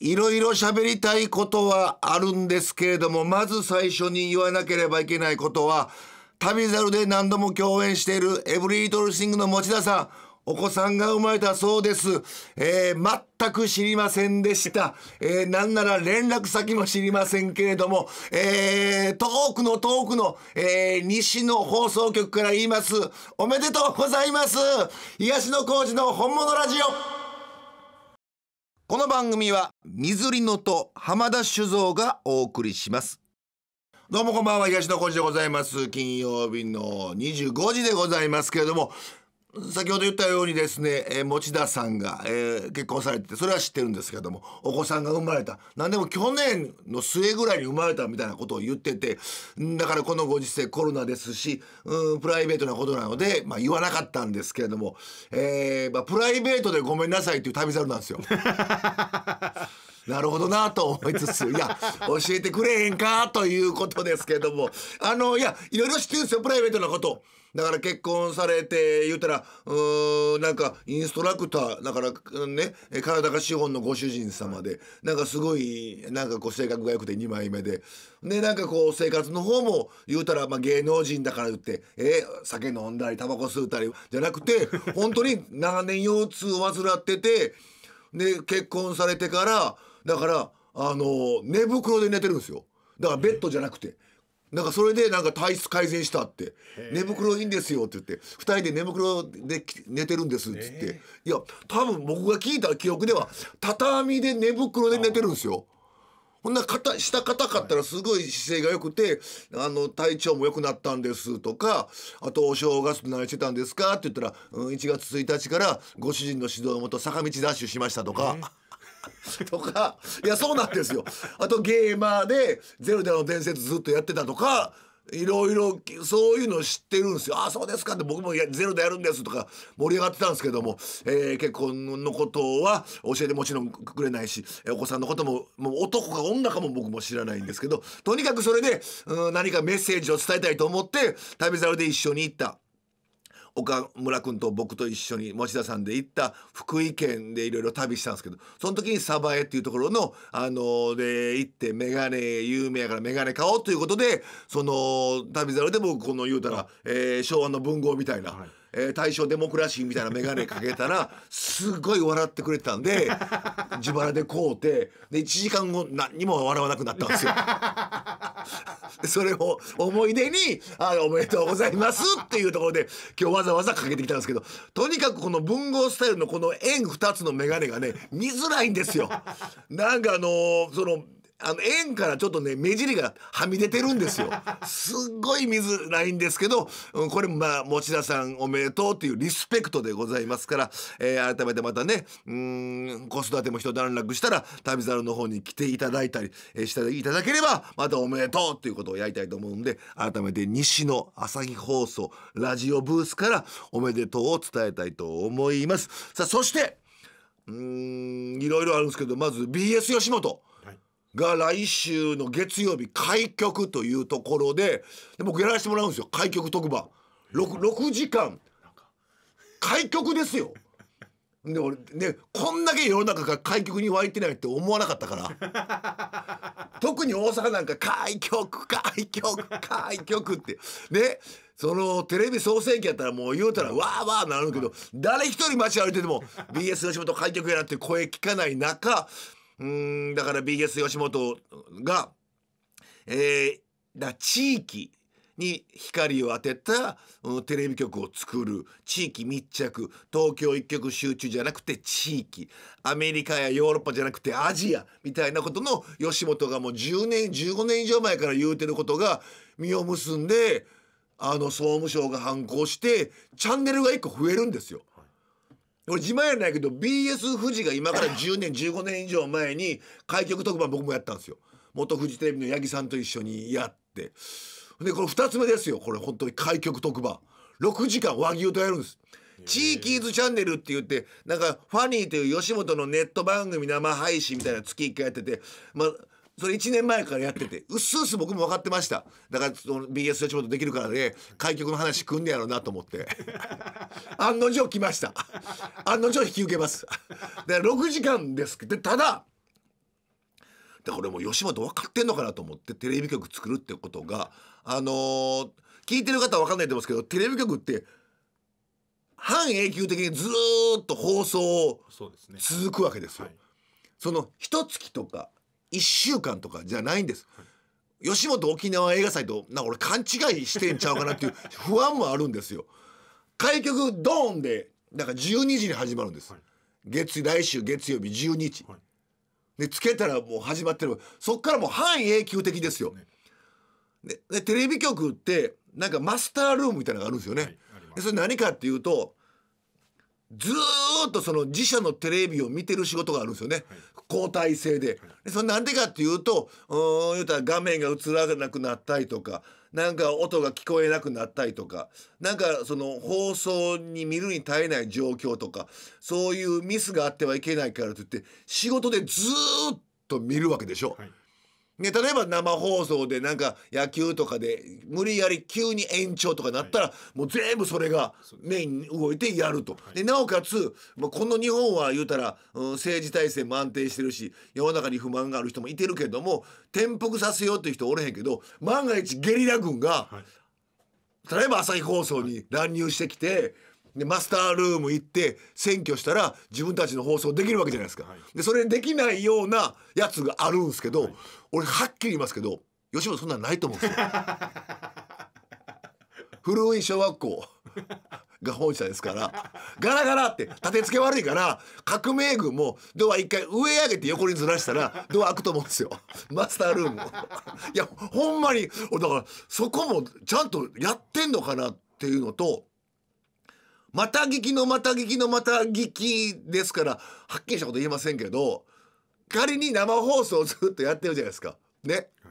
いろいろ喋りたいことはあるんですけれども、まず最初に言わなければいけないことは、旅猿で何度も共演しているエブリートルシングの持田さん、お子さんが生まれたそうです。えー、全く知りませんでした。えー、なんなら連絡先も知りませんけれども、えー、遠くの遠くの、えー、西の放送局から言います。おめでとうございます。東野幸治の本物ラジオ。この番組は水利のと浜田酒造がお送りしますどうもこんばんは東野幸治でございます金曜日の25時でございますけれども先ほど言ったようにですね、えー、持田さんが、えー、結婚されててそれは知ってるんですけどもお子さんが生まれた何でも去年の末ぐらいに生まれたみたいなことを言っててだからこのご時世コロナですしうんプライベートなことなので、まあ、言わなかったんですけれども、えーまあ、プライベートでごめんなさいっていう旅猿なんですよ。なるほどなと思いつつ、いや、教えてくれへんかということですけども、あの、いや、いろいろ知ってるんですよ、プライベートなこと。だから結婚されて言うたらうーなんかインストラクターだからね体が資本のご主人様でなんかすごいなんかこう性格が良くて2枚目ででなんかこう生活の方も言うたらまあ芸能人だから言ってえー、酒飲んだりタバコ吸うたりじゃなくて本当に長年腰痛を患っててで結婚されてからだからあの寝袋で寝てるんですよだからベッドじゃなくて。なんかそれでなんか体質改善したって「寝袋いいんですよ」って言って「2人で寝袋で寝てるんです」って言っていや多分僕が聞いた記憶では畳で寝袋で寝てるんですよ。こんな肩下硬かったらすごい姿勢が良くて、あの体調も良くなったんですとかあとお正月何してたんですかって言ったら、うん、1月1日からご主人の指導のもと坂道ダッシュしましたとか。とかいやそうなんですよあとゲーマーで「ゼルダの伝説」ずっとやってたとかいろいろそういうの知ってるんですよ「ああそうですか」って僕も「ゼルダやるんです」とか盛り上がってたんですけども、えー、結婚のことは教えてもちろんくれないしお子さんのことももう男か女かも僕も知らないんですけどとにかくそれでうん何かメッセージを伝えたいと思って旅猿で一緒に行った。岡村君と僕と一緒に持田さんで行った福井県でいろいろ旅したんですけどその時に鯖江っていうところのあので行って眼鏡有名やから眼鏡買おうということでその旅猿で僕この言うたら、えー、昭和の文豪みたいな。はいえー、大正デモクラシーみたいな眼鏡かけたらすごい笑ってくれてたんで自腹で買うてで1時間後何にも笑わなくなったんですよ。それを思い出に「あおめでとうございます」っていうところで今日わざわざかけてきたんですけどとにかくこの文豪スタイルのこの円2つの眼鏡がね見づらいんですよ。なんかあのー、そのあの円からちょっとね目尻がはみ出てるんですよ すっごい見づらいんですけど、うん、これまあ持田さんおめでとうっていうリスペクトでございますから、えー、改めてまたねうん子育ても一段落したら旅猿の方に来ていただいたり、えー、していただければまたおめでとうっていうことをやりたいと思うんで改めて西の朝日放送ラジオブースからおめでとうを伝えたいと思いますさあそしてうんいろいろあるんですけどまず BS 吉本。が来週の月曜日開局というところでで僕やらせてもらうんですよ開局特番 6, 6時間開局ですよで俺ねこんだけ世の中が開局に湧いてないって思わなかったから特に大阪なんか開局開局開局ってねそのテレビ創成期やったらもう言うたらわーわーなるけど誰一人街歩いてても BS 吉本開局やなって声聞かない中うんだから BS 吉本が、えー、だ地域に光を当てた、うん、テレビ局を作る地域密着東京一極集中じゃなくて地域アメリカやヨーロッパじゃなくてアジアみたいなことの吉本がもう10年15年以上前から言うてることが実を結んであの総務省が反抗してチャンネルが1個増えるんですよ。俺自慢やないけど BS 富士が今から10年15年以上前に開局特番僕もやったんですよ元フジテレビの八木さんと一緒にやってでこれ2つ目ですよこれ本当に開局特番6時間和牛とやるんですチーキーズチャンネルって言って、なんか、ファニーという吉本のネット番組生配信みたいな月1回やってて、まあ、それ1年前からやっててうっすうす僕も分かってましただからその BS 吉本できるからね開局の話組んねやろうなと思って 案の定来ました案の定引き受けますで6時間ですでただで俺もう吉本分かってんのかなと思ってテレビ局作るってことがあのー、聞いてる方は分かんないと思うんですけどテレビ局って半永久的にずっと放送を続くわけですよ。そねはい、その一月とか1週間とかじゃないんです。吉本沖縄映画祭となんか俺勘違いしてんちゃうかなっていう 不安もあるんですよ。開局ドーンでだから12時に始まるんです。月来週月曜日12時。でつけたらもう始まってるそっからもう半永久的ですよ。でテレビ局ってなんかマスタールームみたいなのがあるんですよね。でそれ何かっていうとずっとその自社のテレビを見てる仕事があるんですよね、交代制ででそなんでかっていうとうん言うたら画面が映らなくなったりとかなんか音が聞こえなくなったりとかなんかその放送に見るに耐えない状況とかそういうミスがあってはいけないからといって仕事でずっと見るわけでしょ。はいね、例えば生放送でなんか野球とかで無理やり急に延長とかなったら、もう全部それがメインに動いてやると、でなおかつ、まあ、この日本は言うたら、うん、政治体制も安定してるし世の中に不満がある人もいてるけども転覆させようっていう人おれへんけど万が一ゲリラ軍が、例えば朝日放送に乱入してきて。でマスタールーム行って選挙したら自分たちの放送できるわけじゃないですか、はい、でそれできないようなやつがあるんですけど、はい、俺はっきり言いますけど吉本そんなんないと思うんですよ 古い小学校が本社ですからガラガラって立て付け悪いから革命軍もドア一回上上げて横にずらしたらドア開くと思うんですよマスタールームいやほんまにだからそこもちゃんとやってんのかなっていうのとまた聞きのまた聞きのまた聞きですから、はっきりしたこと言えませんけど、仮に生放送をずっとやってるじゃないですか。ね。は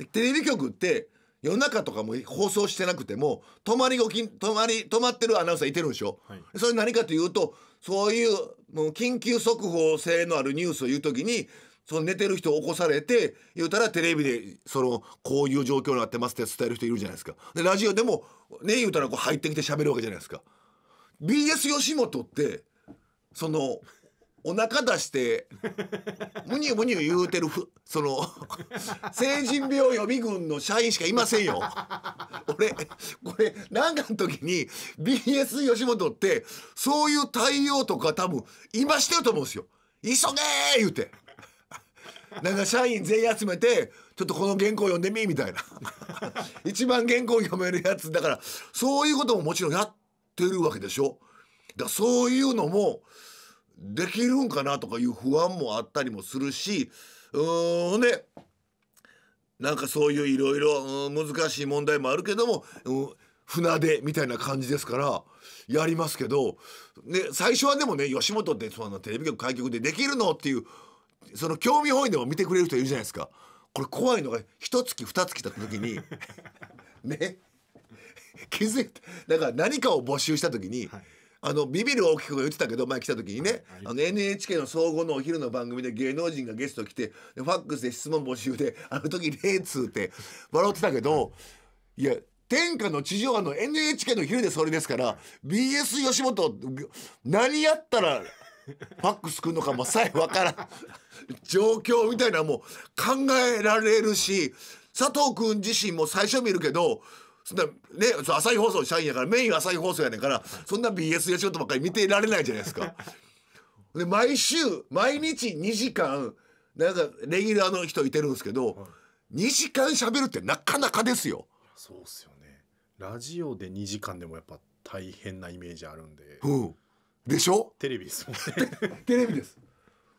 い、テレビ局って、夜中とかも放送してなくても、泊まりごき泊まり、泊まってるアナウンサーいてるんでしょ、はい、それ何かというと、そういう、もう緊急速報性のあるニュースを言うときに、その寝てる人を起こされて、言うたらテレビで、その、こういう状況になってますって伝える人いるじゃないですか。で、ラジオでも、ね言うたらこう入ってきて喋るわけじゃないですか BS 吉本ってそのお腹出してむにゅむにゅ言うてるふその成人病予備軍の社員しかいませんよ。俺これ何かの時に BS 吉本ってそういう対応とか多分今してると思うんですよ。急げー言うて。なんか社員全員集めてちょっとこの原稿読んでみみたいな 一番原稿読めるやつだからそういうことももちろんやってるわけでしょだそういうのもできるんかなとかいう不安もあったりもするしうんでなんかそういういろいろ難しい問題もあるけども、うん、船出みたいな感じですからやりますけど、ね、最初はでもね吉本ってそのテレビ局開局でできるのっていうその興味本位でも見てくれる人いるじゃないですか。これ怖いのが一月二月だった時に ね気づいてだから何かを募集した時に、はい、あのビビる大きく言ってたけど前来た時にね、はい、あの NHK の総合のお昼の番組で芸能人がゲスト来てファックスで質問募集であの時0通って笑ってたけど、はい、いや天下の地上波の NHK の昼でそれですから BS 吉本何やったらファックスくんのかもさえわからん状況みたいなもう考えられるし佐藤君自身も最初見るけどそんなね朝日放送社員やからメイン朝日放送やねんからそんな BS や仕事ばっかり見ていられないじゃないですか。で毎週毎日2時間なんかレギュラーの人いてるんですけど、はい、2時間しゃべるってなかなかですよ。そうっすよねラジオで2時間でもやっぱ大変なイメージあるんで、うん、でしょテレビですね テレビです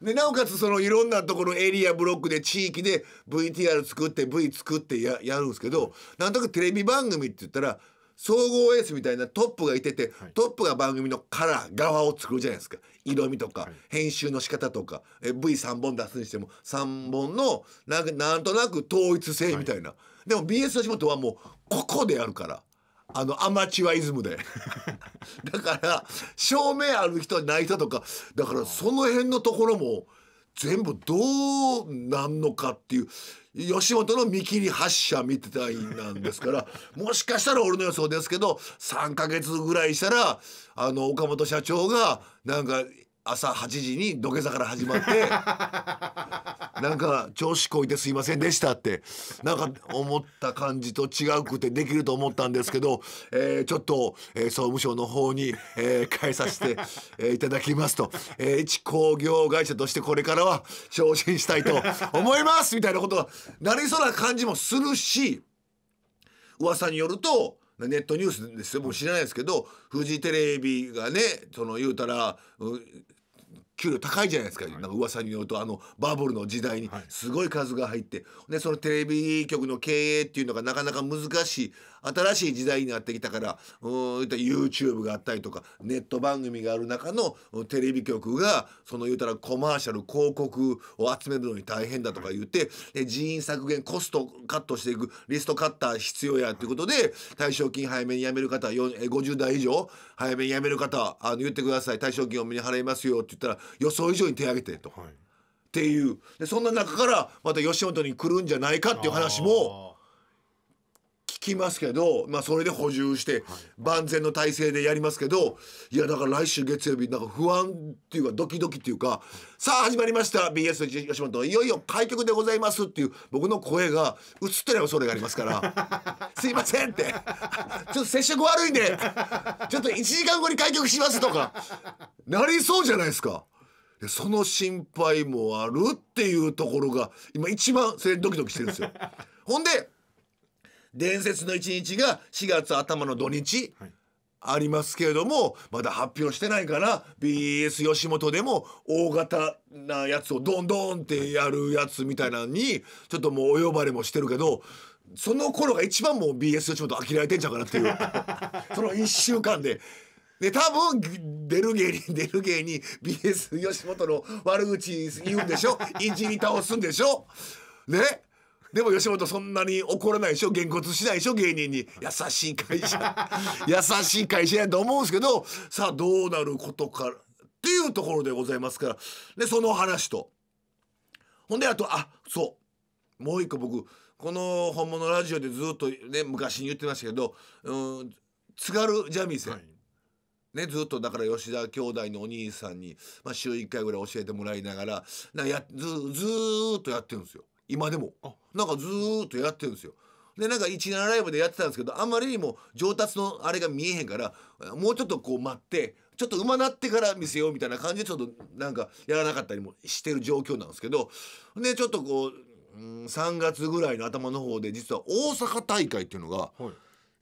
でなおかつそのいろんなところエリアブロックで地域で VTR 作って V 作ってややるんですけど、なんとなくテレビ番組って言ったら総合エースみたいなトップがいてて、トップが番組のカラー側を作るじゃないですか色味とか、編集の仕方とか V3 本出すにしても3本のなんなんとなく統一性みたいな、はい、でも BS の仕事はもうここでやるからあのアマチュアイズムで だから照明ある人ない人とかだからその辺のところも全部どうなんのかっていう吉本の見切り発車みたいなんですから もしかしたら俺の予想ですけど3か月ぐらいしたらあの岡本社長がなんか朝8時に土下座から始まって なんか調子こいてすいませんでしたってなんか思った感じと違うくてできると思ったんですけど、えー、ちょっと、えー、総務省の方に、えー、変えさせて、えー、いただきますと、えー、一工業会社としてこれからは昇進したいと思いますみたいなことがなりそうな感じもするし噂によるとネットニュースですよ僕知らないですけどフジテレビがねその言うたら、うん給料高いじゃないですか、はい、なんか噂によるとあのバブルの時代にすごい数が入って、はい、でそのテレビ局の経営っていうのがなかなか難しい新しい時代になってきたからう YouTube があったりとかネット番組がある中のテレビ局がその言うたらコマーシャル広告を集めるのに大変だとか言って、人員削減コストカットしていくリストカッター必要やっていうことで退職金早めに辞める方50代以上早めに辞める方あの言ってください退職金を目に払いますよって言ったら予想以上に手挙げてと。はいっていうでそんな中からまた吉本に来るんじゃないかっていう話もきますけど、まあ、それで補充して万全の体制でやりますけどいやだから来週月曜日なんか不安っていうかドキドキっていうかさあ始まりました BS 吉本いよいよ開局でございますっていう僕の声が映ってない恐れがありますから「すいません」って「ちょっと接触悪いんでちょっと1時間後に開局します」とかなりそうじゃないですか。その心配もあるっていうところが今一番それドキドキしてるんですよ。ほんで伝説の一日が4月頭の土日、はい、ありますけれどもまだ発表してないから BS 吉本でも大型なやつをどんどんってやるやつみたいなのにちょっともうお呼ばれもしてるけどその頃が一番もう BS 吉本飽きられてんじゃんかなっていう その1週間で。で多分出る芸人出る芸人 BS 吉本の悪口言うんでしょ いじり倒すんでしょねでも吉本そんなに怒らないでしょげんこつしないでしょ芸人に優しい会社 優しい会社やと思うんですけどさあどうなることかっていうところでございますからでその話とほんであとあそうもう一個僕この本物ラジオでずっとね昔に言ってましたけど、うん、津軽三味線、はいね、ずっとだから吉田兄弟のお兄さんに、まあ、週1回ぐらい教えてもらいながらなやずずっとやってるんですよ。今でもなんかずっとやってるんですよでなんか17ライブでやってたんですけどあんまりにも上達のあれが見えへんからもうちょっとこう待ってちょっと馬なってから見せようみたいな感じでちょっとなんかやらなかったりもしてる状況なんですけどでちょっとこう、うん、3月ぐらいの頭の方で実は大阪大会っていうのが、はい、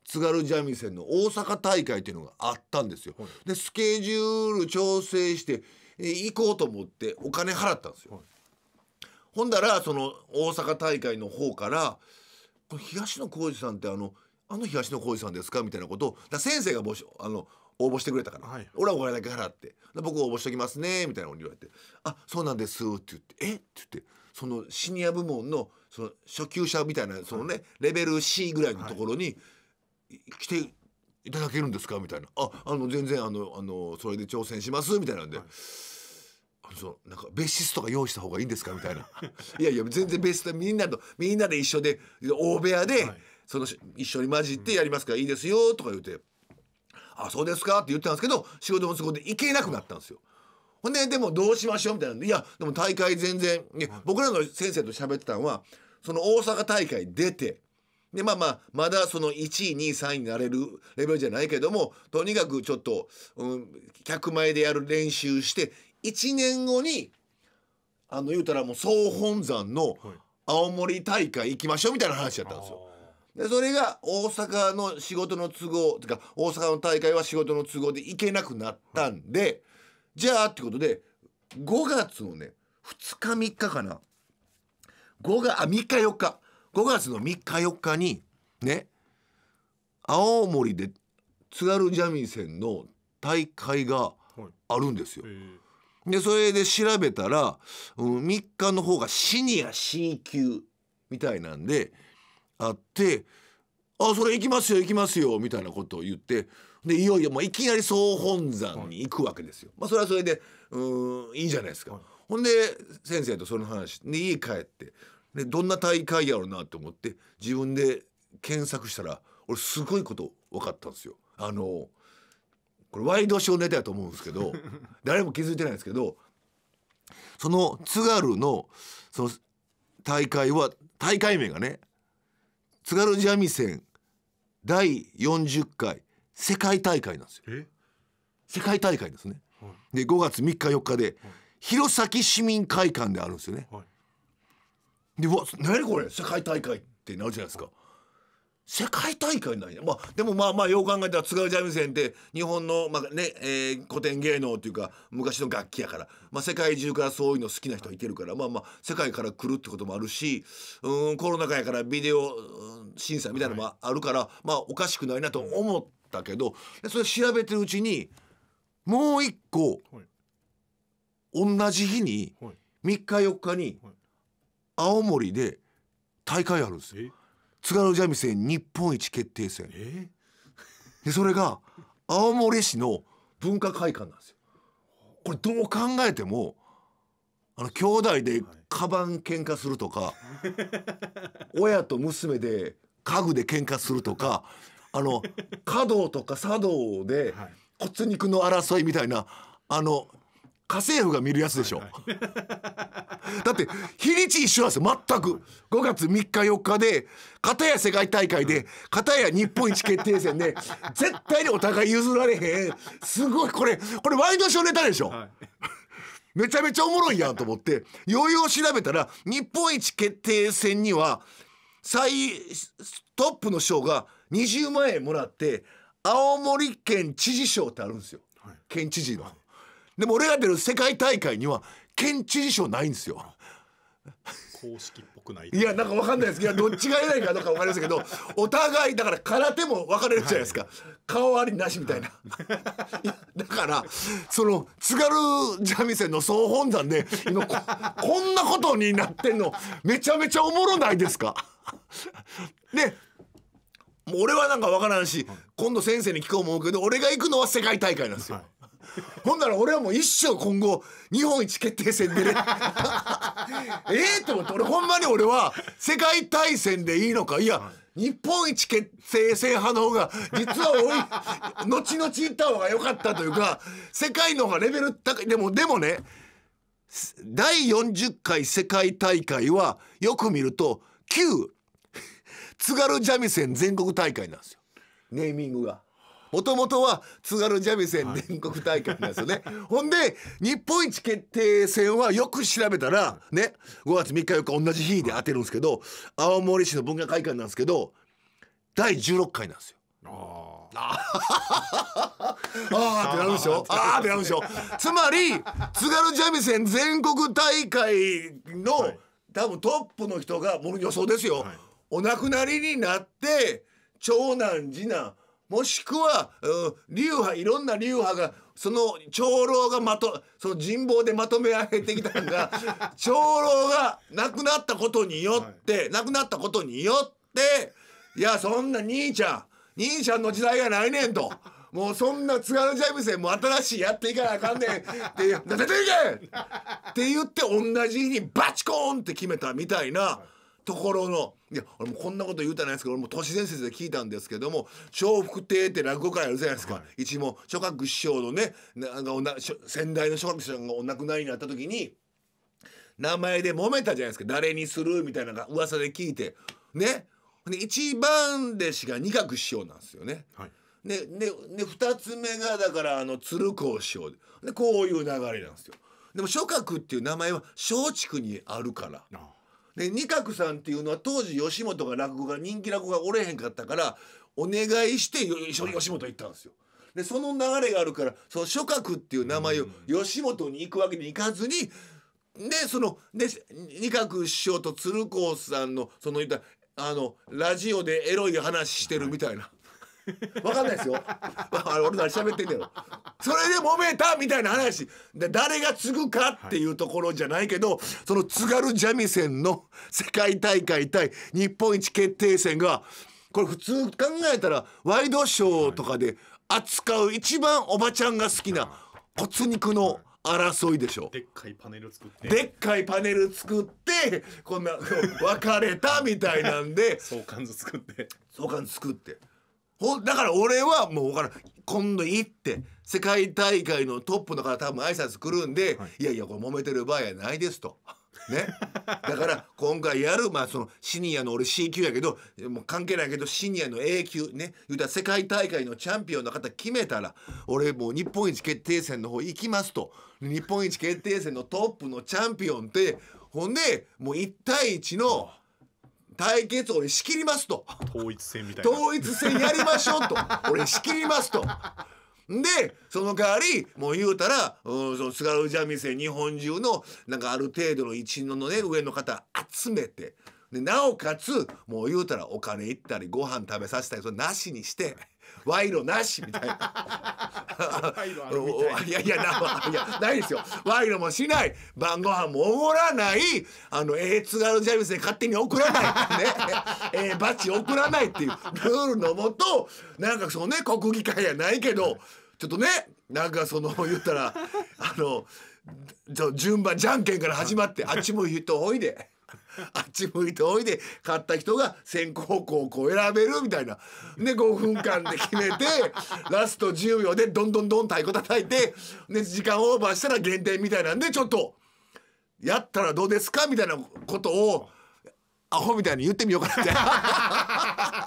津軽三味線の大阪大会っていうのがあったんですよ。はい、でスケジュール調整して行こうと思ってお金払ったんですよ。はいほんだらその大阪大会の方から「この東野浩二さんってあのあの東野浩二さんですか?」みたいなことを先生が募集あの応募してくれたから、はい、俺はお金だけ払って僕応募しときますねみたいなこに言われて「あそうなんです」って言って「えっ?」って言ってそのシニア部門のその初級者みたいなそのね、はい、レベル C ぐらいのところに来ていただけるんですかみたいな「ああの全然あのあのそれで挑戦します」みたいなんで。はいそうなんか別室とか用意した方がいいんですかみたいな いやいや全然別室みんなとみんなで一緒で大部屋で、はい、その一緒に混じってやりますからいいですよとか言うて「うん、あそうですか」って言ってたんですけど仕事の都合で行けなくなったんですよ。ほんででもどうしましょうみたいなんで「いやでも大会全然、ね、僕らの先生と喋ってたのはその大阪大会出て。でまあまあまだその1位2位3位になれるレベルじゃないけどもとにかくちょっと、うん、客前でやる練習して1年後にあの言うたらもう総本山の青森大会行きましょうみたいな話やったんですよ。でそれが大阪の仕事の都合てか大阪の大会は仕事の都合で行けなくなったんでじゃあってことで5月のね2日3日かな5月あ3日4日5月の3日4日にね青森で津軽三味線の大会があるんですよ。はいでそれで調べたら、うん、3日の方がシニア C 級みたいなんであって「あそれ行きますよ行きますよ」みたいなことを言ってでいよいよもういきなり総本山に行くわけですよ。まあ、それはそれでうんいいじゃないですか。ほんで先生とその話で家帰ってでどんな大会やろうなと思って自分で検索したら俺すごいこと分かったんですよ。あのこれワイドショーネタやと思うんですけど 誰も気づいてないんですけどその津軽のその大会は大会名がね津軽三味線第40回世界大会なんですよ。世界大会ですね。はい、で5月3日4日で、はい、弘前市民会館であるんですよね。はい、でわ何これ世界大会ってなるじゃないですか。世界大会なんや、まあ、でもまあまあよう考えたら津軽三味線って日本の、まあねえー、古典芸能っていうか昔の楽器やから、まあ、世界中からそういうの好きな人いてるからまあまあ世界から来るってこともあるしうんコロナ禍やからビデオ審査みたいなのもあるから、はい、まあおかしくないなと思ったけどそれ調べてるうちにもう一個、はい、同じ日に3日4日に青森で大会あるんですよ。津軽三味線日本一決定戦、でそれが青森市の文化会館なんですよこれどう考えてもあの兄弟でカバン喧嘩するとか、はい、親と娘で家具で喧嘩するとかあの華道 とか茶道で骨肉の争いみたいなあの家政婦が見るやつでしょ、はいはい、だって日にち一緒なんですよ全く5月3日4日で片や世界大会で片や日本一決定戦で 絶対にお互い譲られへんすごいこれこれワイドショーネタでしょ、はい、めちゃめちゃおもろいやんと思って余裕を調べたら日本一決定戦には最トップの賞が20万円もらって青森県知事賞ってあるんですよ、はい、県知事の。でも俺が出る世界大会には県知事賞ないんですよ。公式っぽくないいやなんか分かんないですけどどっちが偉いかどうか分かりませんけど お互いだから空手も分かれるじゃないですか、はい、顔ありなしみたいな、はい、だからその津軽三味線の総本山で今ここんなことになってんのめちゃめちゃおもろないですかで俺はなんか分からんし、はい、今度先生に聞こう思うけど俺が行くのは世界大会なんですよ。はい ほんなら俺はもう一生今後日本一決定戦出 ええと思って俺ほんまに俺は世界大戦でいいのかいや日本一決定戦派の方が実は多い 後々行った方が良かったというか世界の方がレベル高いでもでもね第40回世界大会はよく見ると旧津軽三味線全国大会なんですよネーミングが。もともとは津軽三味線全国大会なんですよね、はい、ほんで日本一決定戦はよく調べたらね5月3日4日同じ日で当てるんですけど青森市の文化会館なんですけど第16回なんですよ。ああってなるでしょああってなるでしょつまり津軽三味線全国大会の、はい、多分トップの人がもう予想ですよ、はい、お亡くなりになって長男次男もしくは、流派いろんな流派がその長老がまとその人望でまとめ上げてきたのが 長老が亡くなったことによって、はい、亡くなったことによっていやそんな兄ちゃん兄ちゃんの時代がないねんと。もうそんな津軽三味線も新しいやっていかなあかんねんって「出ていけ!」って言って同じ日にバチコーンって決めたみたいな。はいところのいや俺もこんなこと言うたないですけど俺も都市伝説で聞いたんですけども笑福亭って落語会あるじゃないですか、はい、一門諸葛師匠のねなんかおな先代の諸葛師匠がお亡くなりになった時に名前で揉めたじゃないですか誰にするみたいなのが噂で聞いてねで一番弟子が二角師匠なんですよね。はいででで2つ目がだからあの鶴光師匠でこういう流れなんですよ。でも諸葛っていう名前は松竹にあるから。ああで仁鶴さんっていうのは当時吉本が落語が人気落語がおれへんかったからお願いして一緒に吉本行ったんですよ。でその流れがあるからその諸角っていう名前を吉本に行くわけにいかずに、でそので仁鶴師匠と鶴光さんのその言ったあのラジオでエロい話してるみたいな。はい分かんないですよ俺何喋ってんねやろそれで揉めたみたいな話で誰が継ぐかっていうところじゃないけど、はい、その津軽三味線の 世界大会対日本一決定戦がこれ普通考えたらワイドショーとかで扱う一番おばちゃんが好きな骨肉の争いでしょでっかいパネル作ってでっかいパネル作ってこんな別れたみたいなんで相関図作って相関図作って。ほだから俺はもうから今度行って世界大会のトップの方多分挨拶来るんで、はい、いやいやこれ揉めてる場合やないですと。ね、だから今回やる、まあ、そのシニアの俺 C 級やけどもう関係ないけどシニアの A 級ね言うたら世界大会のチャンピオンの方決めたら俺もう日本一決定戦の方行きますと日本一決定戦のトップのチャンピオンってほんでもう1対1の対決俺仕切りますと統一戦みたいな統一戦やりましょうと 俺仕切りますと。でその代わりもう言うたら、うん、その津軽三味線日本中のなんかある程度の一員のね上の方集めてでなおかつもう言うたらお金行ったりご飯食べさせたりそれなしにして。賄賂なしみたいな いやいやないやないですよ賄賂もしない晩ご飯もおごらないあのええ津軽ジャニズで勝手に送らないね えー、バチ送らないっていうルールのもとなんかそのね国技会やないけどちょっとねなんかその言ったらあの順番じゃんけんから始まってあっちも人おいで。あっち向いておいで勝った人が先行後攻選べるみたいなで5分間で決めて ラスト10秒でどんどんどん太鼓叩いてで時間オーバーしたら減点みたいなんでちょっとやったらどうですかみたいなことをアホみたいに言ってみようかないな。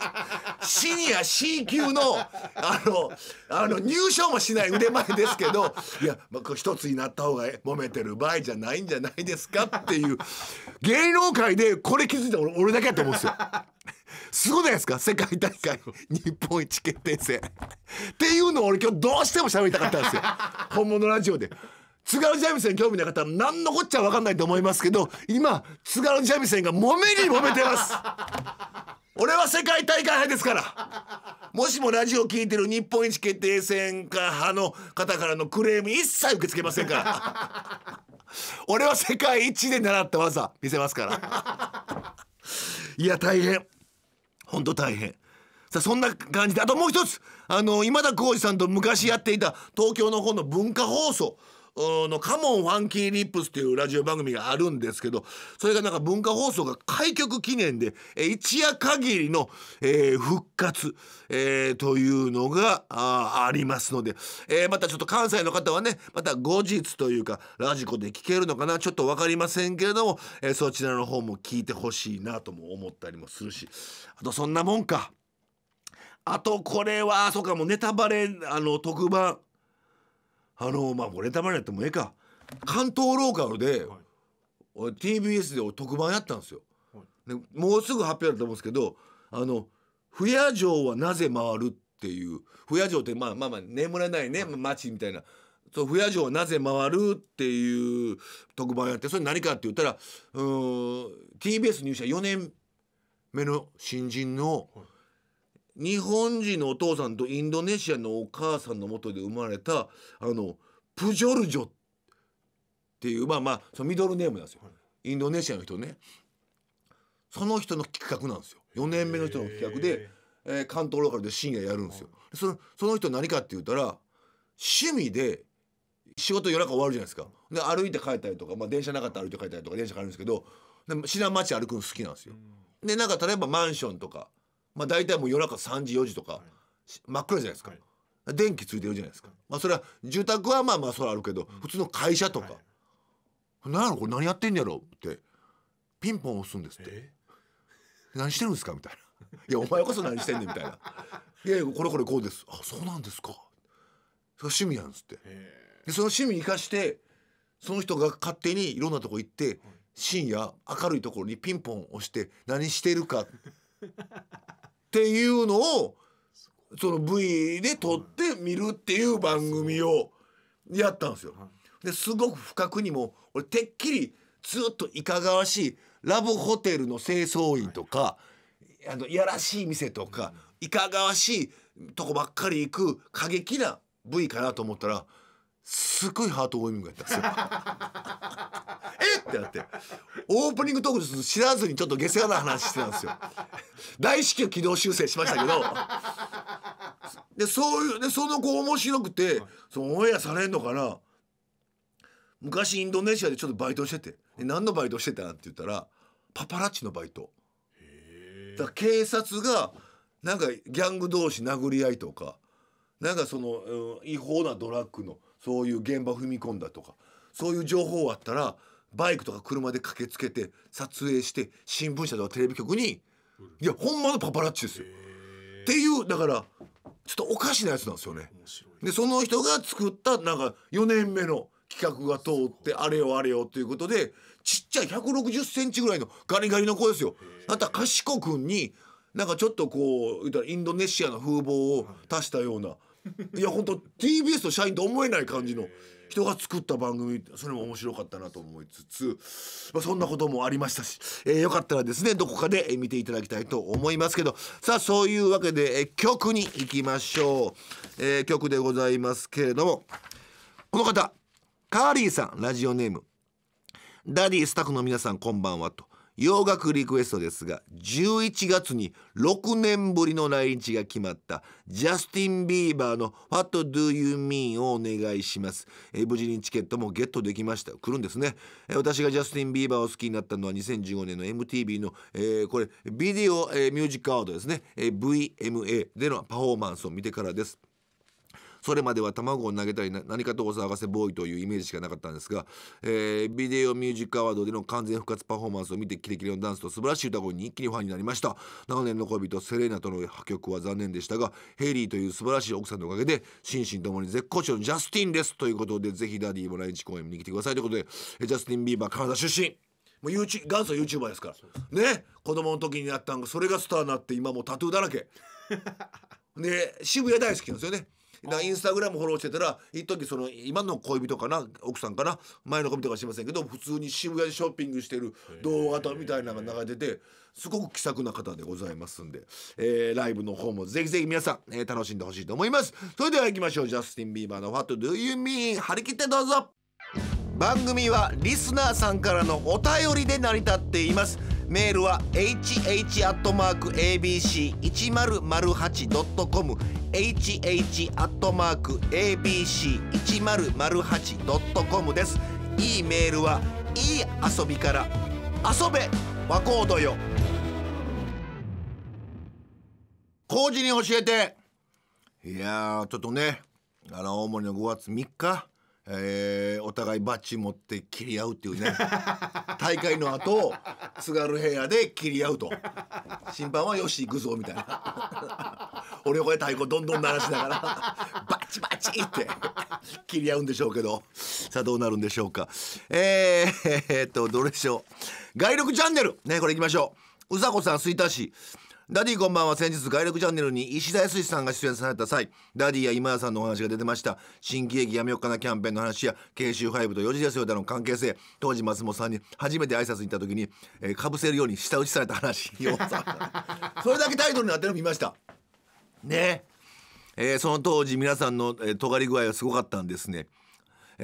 シニア C 級のあのあの入賞もしない腕前ですけどいや僕一つになった方が揉めてる場合じゃないんじゃないですかっていう芸能界でこれ気づいた俺俺だけやと思うんですよ。すごいないですか世界大会日本一決定戦っていうのを俺今日どうしても喋りたかったんですよ本物ラジオで。津軽三味線興味なかったら何のこっちゃ分かんないと思いますけど今津軽三味線がもめにもめてます俺は世界大会派ですからもしもラジオ聞いてる日本一決定戦か派の方からのクレーム一切受け付けませんから俺は世界一で習った技見せますからいや大変ほんと大変さあそんな感じであともう一つあの今田耕司さんと昔やっていた東京の方の文化放送の「カモンファンキーリップス」っていうラジオ番組があるんですけどそれがなんか文化放送が開局記念で一夜限りの、えー、復活、えー、というのがありますので、えー、またちょっと関西の方はねまた後日というかラジコで聞けるのかなちょっと分かりませんけれども、えー、そちらの方も聞いてほしいなとも思ったりもするしあとそんなもんか。あとこれはそうかもうネタバレあの特番あのまあこれたまにやってもええか関東ローカルで、はい、TBS で特番やったんですよ。でもうすぐ発表だと思うんですけどあの不夜城はなぜ回るっていう不夜城ってまあまあまあ眠れないね街みたいな。そう不夜城はなぜ回るっていう特番やってそれ何かって言ったらうん TBS 入社4年目の新人の日本人のお父さんとインドネシアのお母さんのもとで生まれたあのプジョルジョっていうまあまあそのミドルネームなんですよ、インドネシアの人ねその人の企画なんですよ4年目の人の企画で、えー、関東ローカルで深夜やるんですよ、そのその人何かって言ったら趣味で仕事夜中終わるじゃないですかで歩いて帰ったりとか、まあ、電車なかったら歩いて帰ったりとか電車帰るんですけど品町歩くの好きなんですよ。でなんか例えばマンションとかまあ、大体もう夜中3時4時とか真っ暗じゃないですか、電気ついてるじゃないですか、まあ、それは住宅はまあまあそれあるけど、普通の会社とか、何やろこれ何やってんやろってピンポン押すんですって何してるんですかみたいな「いやお前こそ何してんねん」みたいな「いやいやこれこれこうです」あ「あそうなんですか」それ趣味なんですってでその趣味生かしてその人が勝手にいろんなとこ行って深夜明るいところにピンポン押して何してるか っていうのをその V で撮ってみるっていう番組をやったんですよ。ですごく深くにも俺てっきりずっといかがわしいラブホテルの清掃員とか、あのやらしい店とか、いかがわしいとこばっかり行く過激な V かなと思ったら。すごいハートウォーミングやったんですよ えってなってオープニングトークです知らずにちょっと下世話な話してたんですよ大至急軌道修正しましたけどでそういうでその子面白くて、そのオンエアされんのかな昔インドネシアでちょっとバイトしてて何のバイトしてたって言ったらパパラッチのバイトだ警察がなんかギャング同士殴り合いとかなんかその、うん、違法なドラッグのそういう現場踏み込んだとかそういう情報あったらバイクとか車で駆けつけて撮影して新聞社とかテレビ局にいやほんまのパパラッチですよ。っていうだからちょっとおかしなやつなんですよね。でその人が作ったなんか4年目の企画が通ってあれよあれよということでちっちゃい160センチぐらいのガリガリの子ですよ。あとは賢くんになんかちょっとこうインドネシアの風貌を足したような。いや本当 TBS の社員と思えない感じの人が作った番組それも面白かったなと思いつつ、まあ、そんなこともありましたし、えー、よかったらですねどこかで見ていただきたいと思いますけどさあそういうわけで、えー、曲に行きましょう、えー、曲でございますけれどもこの方カーリーさんラジオネームダディスタッフの皆さんこんばんはと洋楽リクエストですが11月に6年ぶりの来日が決まったジャスティン・ビーバーの「What Do You Mean」をお願いしますえ無事にチケットもゲットできました来るんですねえ私がジャスティン・ビーバーを好きになったのは2015年の MTV の、えー、これビデオ、えー、ミュージックアワードですね、え VMA でのパフォーマンスを見てからですそれまでは卵を投げたり何かとお騒がせボーイというイメージしかなかったんですが、えー、ビデオミュージックアワードでの完全復活パフォーマンスを見てキレキレのダンスと素晴らしい歌声に一気にファンになりました長年の恋人セレーナとの破局は残念でしたがヘイリーという素晴らしい奥さんのおかげで心身ともに絶好調のジャスティンですということでぜひダディも来日公演見に来てくださいということでジャスティン・ビーバーカナダ出身もう YouTube 元祖 YouTuber ですからね子供の時にやったんがそれがスターになって今もうタトゥーだらけで渋谷大好きなんですよねインスタグラムフォローしてたら一時その今の恋人かな奥さんかな前の恋人かしませんけど普通に渋谷でショッピングしてる動画とみたいなのが流れててすごく気さくな方でございますんで、えー、ライブの方もぜひぜひ皆さん、えー、楽しんでほしいと思いますそれでは行きましょうジャスティン・ビーバーの「What Do You Mean」張り切ってどうぞ番組はリスナーさんからのお便りで成り立っていますメールは hh.abc1008.com hh.abc1008.com ですいいメールはいい遊びから遊べ和コードよ工事に教えていやちょっとねあの大森の5月3日えー、お互いバッチ持って切り合うっていうね大会の後津軽平野で切り合うと審判はよし行くぞみたいな俺横これ太鼓どんどん鳴らしながらバチバチって切り合うんでしょうけどさあどうなるんでしょうかえー、えー、っとどれでしょう外力チャンネルねこれいきましょううさこさんいたしダディこんばんは先日外力チャンネルに石田康さんが出演された際ダディや今谷さんのお話が出てました新喜劇やめよっかなキャンペーンの話や k c 5と4時ですよでの関係性当時松本さんに初めて挨拶に行った時に、えー、かぶせるように舌打ちされた話 それだけタイトルになってるの見ましたねえー、その当時皆さんの、えー、尖り具合はすごかったんですね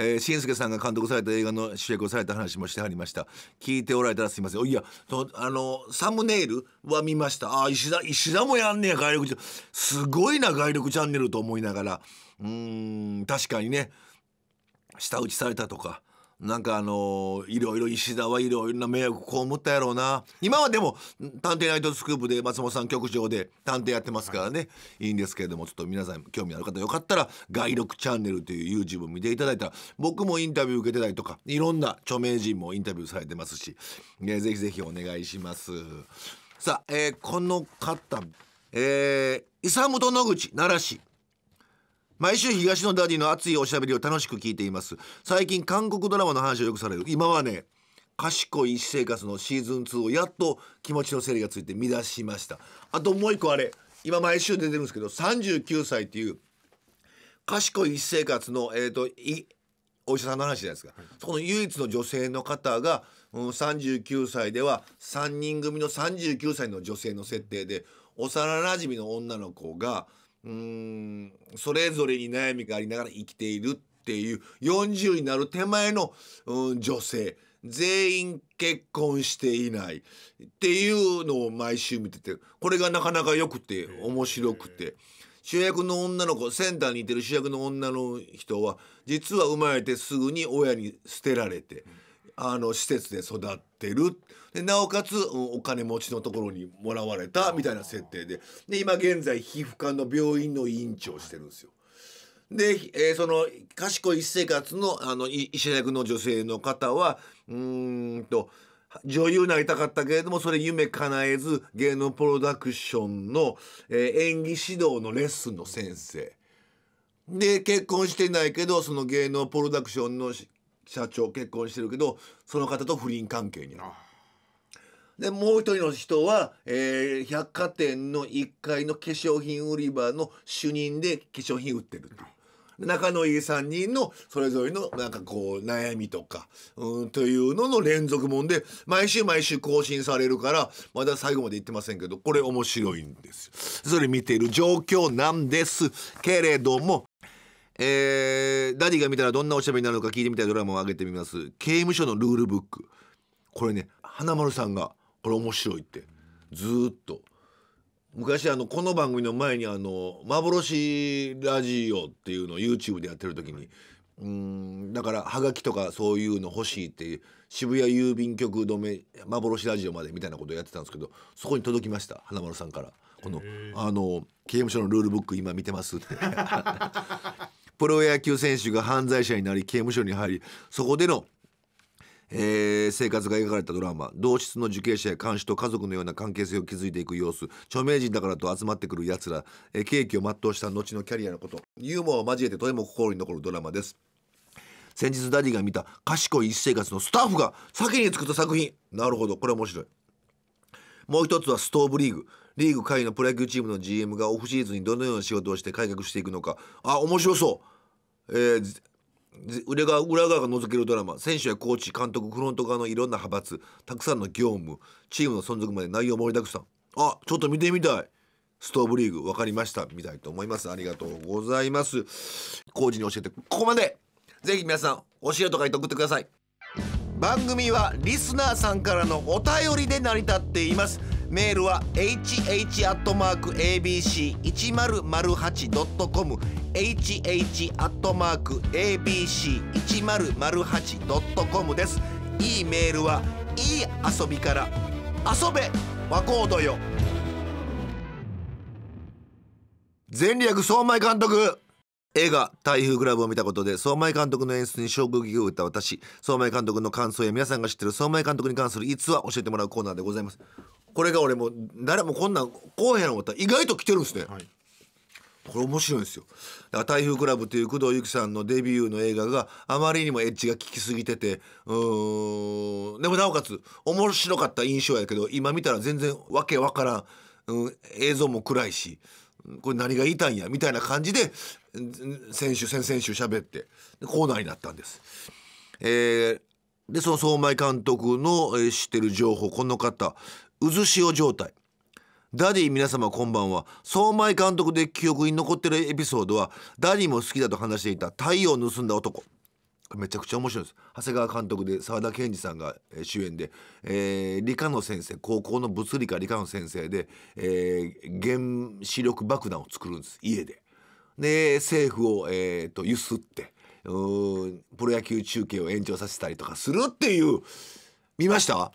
えー、助さんが監督された映画の主役をされた話もしてはりました聞いておられたらすいませんいやとあのサムネイルは見ましたあ石田石田もやんねや外力すごいな外力チャンネルと思いながらうん確かにね舌打ちされたとかなんかあのいろいろ石田はいろいろな迷惑被ったやろうな今はでも「探偵ナイトスクープ」で松本さん局長で探偵やってますからね、い、いんですけれどもちょっと皆さん興味ある方よかったら「外録チャンネル」という YouTube 見ていただいたら僕もインタビュー受けてたりとかいろんな著名人もインタビューされてますし、えー、ぜひぜひお願いします。さあ、えー、この方、えー、勇野口奈良市毎週東のダディの熱いおしゃべりを楽しく聞いています最近韓国ドラマの話をよくされる今はね賢い私生活のシーズン2をやっと気持ちの整理がついて見出しましたあともう一個あれ今毎週出てるんですけど39歳っていう賢い私生活のえっ、ー、とお医者さんの話じゃないですか、そこの唯一の女性の方が、うん、39歳では3人組の39歳の女性の設定で幼なじみの女の子がうんそれぞれに悩みがありながら生きているっていう40になる手前の、うん、女性全員結婚していないっていうのを毎週見ててこれがなかなか良くて面白くて。主役の女の子センターにいてる主役の女の人は実は生まれてすぐに親に捨てられてあの施設で育っってるでなおかつお金持ちのところにもらわれたみたいな設定でで今現在皮膚科の病院の院長をしてるんですよ。で、えー、その賢い生活のあの医者役の女性の方はうんと女優になりたかったけれどもそれ夢叶えず芸能プロダクションの、えー、演技指導のレッスンの先生。で結婚してないけどその芸能プロダクションの社長結婚してるけどその方と不倫関係にある。でもう一人の人は、えー、百貨店の1階の化粧品売り場の主任で化粧品売ってるっていう。仲のいい3人のそれぞれのなんかこう悩みとか、うん、というのの連続もんで毎週毎週更新されるからまだ最後まで言ってませんけどこれ面白いんですそれ見ている状況なんですけれどもえー、ダディが見たらどんなおしゃべりなのか聞いてみたいドラマを上げてみます刑務所のルールブックこれね花丸さんがこれ面白いってずっと昔あのこの番組の前にあの幻ラジオっていうのを YouTube でやってる時にうんだからはがきとかそういうの欲しいって渋谷郵便局止め幻ラジオまでみたいなことをやってたんですけどそこに届きました花丸さんからこのあの刑務所のルールブック今見てますって プロ野球選手が犯罪者になり刑務所に入りそこでのえー、生活が描かれたドラマ同室の受刑者や看守と家族のような関係性を築いていく様子著名人だからと集まってくるやつら、えー、を全うした後のキャリアのことユーモアを交えてとても心に残るドラマです先日ダディが見た「賢い一生活」のスタッフが先に作った作品なるほどこれ面白いもう一つはストーブリーグリーグ下位のプロ野球チームの GM がオフシーズンにどのような仕事をして改革していくのかあ面白そう、えー、裏側裏側が覗けるドラマ選手やコーチ監督フロント側のいろんな派閥たくさんの業務チームの存続まで内容盛りだくさんあちょっと見てみたいストーブリーグ分かりましたみたいと思いますありがとうございますコーチに教えてここまでぜひ皆さん教えとかいて送ってください番組はリスナーさんからのお便りで成り立っていますメールは hh.abc1008.com hh.abc1008.com ですいいメールはいい遊びから遊べ和コードよ全略総前監督映画「台風クラブ」を見たことで相前監督の演出に衝撃を打った私相前監督の感想や皆さんが知ってる相前監督に関する逸話教えてもらうコーナーでございますこれが俺も誰もこんなんこうへん思った意外と来てるんですね、はい、これ面白いんですよだから「台風クラブ」という工藤由紀さんのデビューの映画があまりにもエッジが効きすぎててうーんでもなおかつ面白かった印象やけど今見たら全然わけわからん、うん、映像も暗いしこれ何が言いたいんやみたいな感じで先週先々週喋ってコーナーになったんです。えー、でその相馬監督の、えー、知ってる情報この方渦潮状態。ダディ皆様こんばんは相馬監督で記憶に残ってるエピソードはダディも好きだと話していた「太陽を盗んだ男」めちゃくちゃ面白いです長谷川監督で沢田研二さんが主演で、えー、理科の先生高校の物理科理科の先生で、えー、原子力爆弾を作るんです家で。で政府を、えーと、ゆすってプロ野球中継を延長させたりとかするっていう見ました、は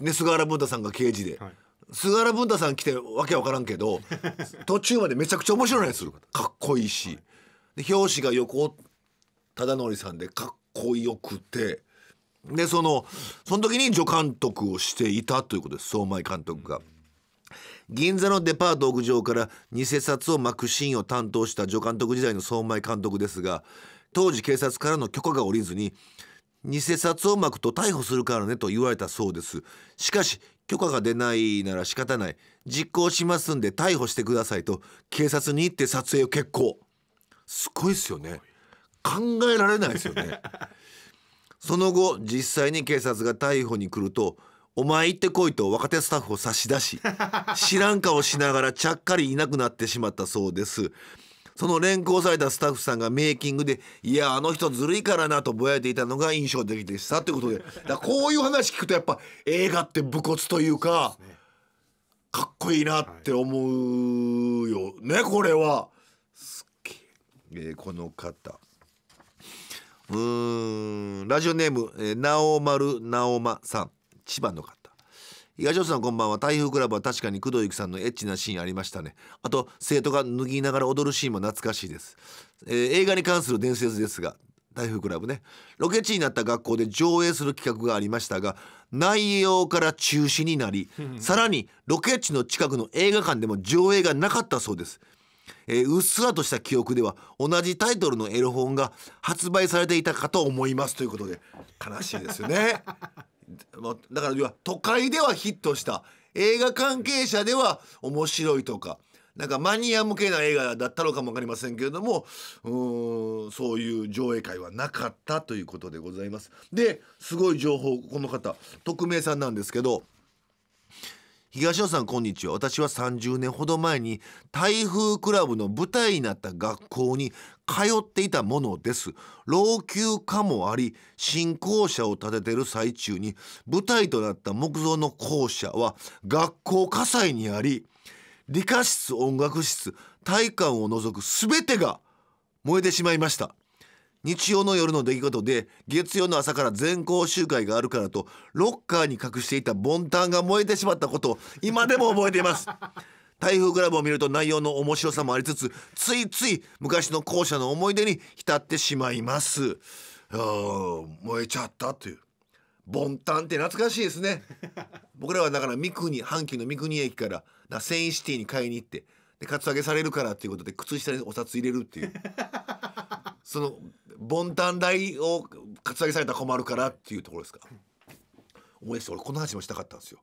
い、ね、菅原文太さんが刑事で、はい、菅原文太さん来てわけわからんけど 途中までめちゃくちゃ面白いやつかっこいいし、はい、で表紙が横忠則さんでかっこよくてでそのその時に助監督をしていたということです相井監督が。うん銀座のデパート屋上から偽札を巻くシーンを担当した助監督時代の相井監督ですが当時警察からの許可が下りずに偽札を巻くと逮捕するからねと言われたそうですしかし許可が出ないなら仕方ない実行しますんで逮捕してくださいと警察に行って撮影を決行すごいっすよね考えられないですよねその後実際に警察が逮捕に来るとお前行ってこいと若手スタッフを差し出し 知らん顔しながらちゃっかりいなくなってしまったそうですその連行されたスタッフさんがメイキングで「いやあの人ずるいからな」とぼやいていたのが印象的でしたということでだこういう話聞くとやっぱ映画って武骨というかかっこいいなって思うよねこれは。すっげえこの方うんラジオネーム、えー、なおまるなおまさん一番の方東野さんこんばんは台風クラブは確かに工藤由紀さんのエッチなシーンありましたねあと生徒が脱ぎながら踊るシーンも懐かしいです、えー、映画に関する伝説ですが台風クラブねロケ地になった学校で上映する企画がありましたが内容から中止になりさらにロケ地の近くの映画館でも上映がなかったそうですえー、うっすらとした記憶では同じタイトルのエロ本が発売されていたかと思いますということで悲しいですよねだから要は都会ではヒットした映画関係者では面白いとかなんかマニア向けな映画だったのかも分かりませんけれどもうんそういう上映会はなかったということでございます。ですごい情報この方匿名さんなんですけど東野さんこんにちは私は30年ほど前に台風クラブの舞台になった学校に通っていたものです老朽化もあり新校舎を建ててる最中に舞台となった木造の校舎は学校火災にあり理科室音楽室体育館を除く全てが燃えてしまいました日曜の夜の出来事で月曜の朝から全校集会があるからとロッカーに隠していたボンタンが燃えてしまったことを今でも覚えています台風グラブを見ると内容の面白さもありつつついつい昔の校舎の思い出に浸ってしまいます燃えちゃったというボンタンって懐かしいですね 僕らはだから三国阪急の三国駅からな繊維シティに買いに行ってでカツアゲされるからということで靴下にお札入れるっていう そのボンタン代をカツアゲされたら困るからっていうところですか思い出して俺この話もしたかったんですよ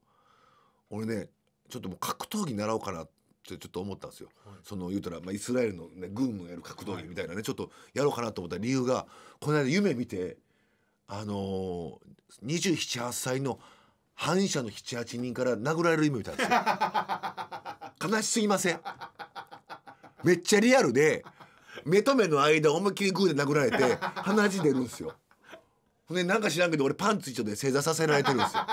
俺ねちょっともう格闘技習おうかなってちょっと思ったんですよ、はい、その言うたら、まあ、イスラエルの、ね、軍のやる格闘技みたいなね、ちょっとやろうかなと思った理由がこの間夢見てあのー、278歳の反射の78人から殴られる夢見たんですよ 悲しすぎませんめっちゃリアルで目と目の間思いっきりグーで殴られて鼻血出るんですよほんでなんか知らんけど俺パンツ一丁で正座させられてるんですよ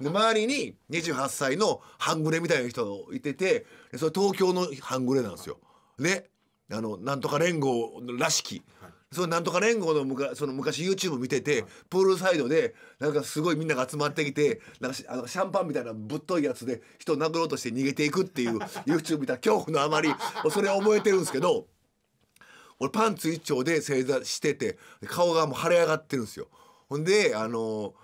で周りに28歳の半グレみたいな人いててそれ東京の半グレなんですよ。であのなんとか連合らしき、はい、そのなんとか連合のむかその昔 YouTube 見てて、はい、プールサイドでなんかすごいみんなが集まってきてなんかあのシャンパンみたいなぶっといやつで人を殴ろうとして逃げていくっていう YouTube 見た恐怖のあまりそれは覚えてるんですけど俺パンツ一丁で正座してて顔がもう腫れ上がってるんですよ。ほんであのー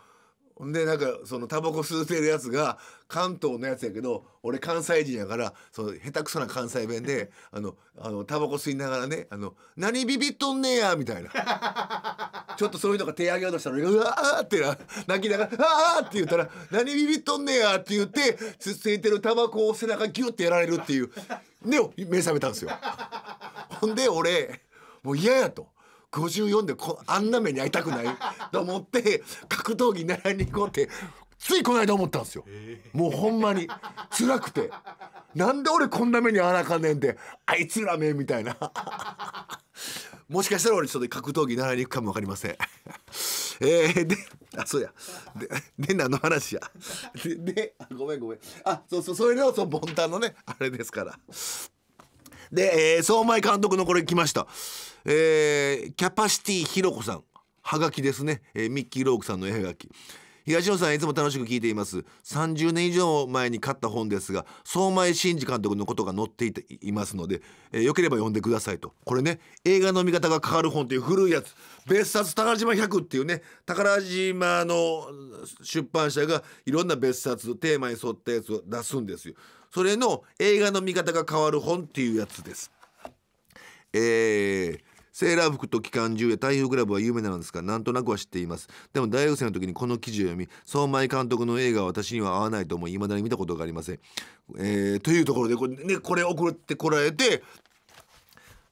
でなんかそのタバコ吸うてるやつが関東のやつやけど俺関西人やからその下手くそな関西弁で あのあのタバコ吸いながらね「あの何ビビっとんねや」みたいな ちょっとそういうのが手上げようとしたら「うわあって泣きながら「ああ」って言ったら「何ビビっとんねや」って言ってつついてるタバコを背中ギュッてやられるっていうで目覚めたんですよ。ほんで俺もう嫌やと。54でこあんな目に遭いたくないと思って格闘技習いに行こうってついこの間思ったんですよ、えー、もうほんまに辛くてなんで俺こんな目に遭わなあかんねんってあいつらめみたいなもしかしたら俺ちょっと格闘技習いに行くかも分かりませんえー、であそうやでで何の話やででごめんごめんあそうそうそれのそのボンタンのねあれですからで、えー、相前監督のこれ来ました。えー、キャパシティひろこさん。はがきですね。えー、ミッキー・ロークさんの絵はがき。東野さんいつも楽しく聞いています30年以上前に買った本ですが相前真司監督のことが載っていていますので、えー、よければ読んでくださいとこれね映画の見方が変わる本という古いやつ別冊宝島100っていうね宝島の出版社がいろんな別冊テーマに沿ったやつを出すんですよそれの映画の見方が変わる本っていうやつです。えー、セーラー服と機関銃や台風クラブは有名なんですがなんとなくは知っていますでも大学生の時にこの記事を読み相馬井監督の映画は私には合わないと思い未だに見たことがありません、えー、というところでこれ,、ね、これ送ってこられて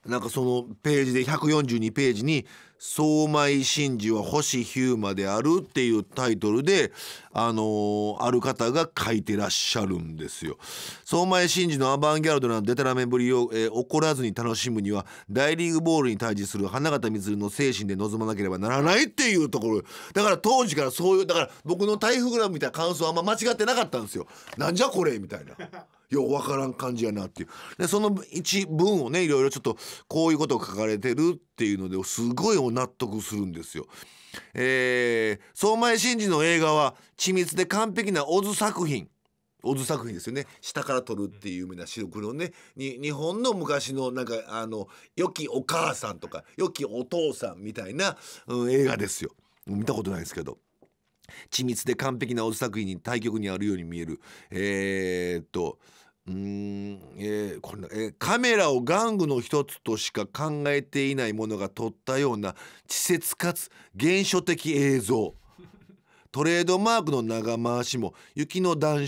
なんかそのページで142ページに相米真嗣は星ヒューマであるっていうタイトルで、あのー、ある方が書いてらっしゃるんですよ。相米真嗣のアバンギャルドなデタラメぶりを、えー、怒らずに楽しむには大リーグボールに対峙する花形満の精神で臨まなければならないっていうところだから当時からそういうだから僕の台風グラムみたいな感想はあんま間違ってなかったんですよ。なんじゃこれみたいな。よう分からん感じやなっていうでその一文をねいろいろちょっとこういうことを書かれてるっていうのですごい納得するんですよ。えー、相前真司の映画は緻密で完璧なオズ作品。オズ作品ですよね下から撮るっていう有名な白黒ねに日本の昔のなんかあの良きお母さんとか良きお父さんみたいな、うん、映画ですよ見たことないですけど緻密で完璧なオズ作品に対局にあるように見えるえー、っとうん、えー、これ、えー、カメラを玩具の一つとしか考えていないものが撮ったような稚拙かつ原初的映像 トレードマークの長回しも「雪の談笑」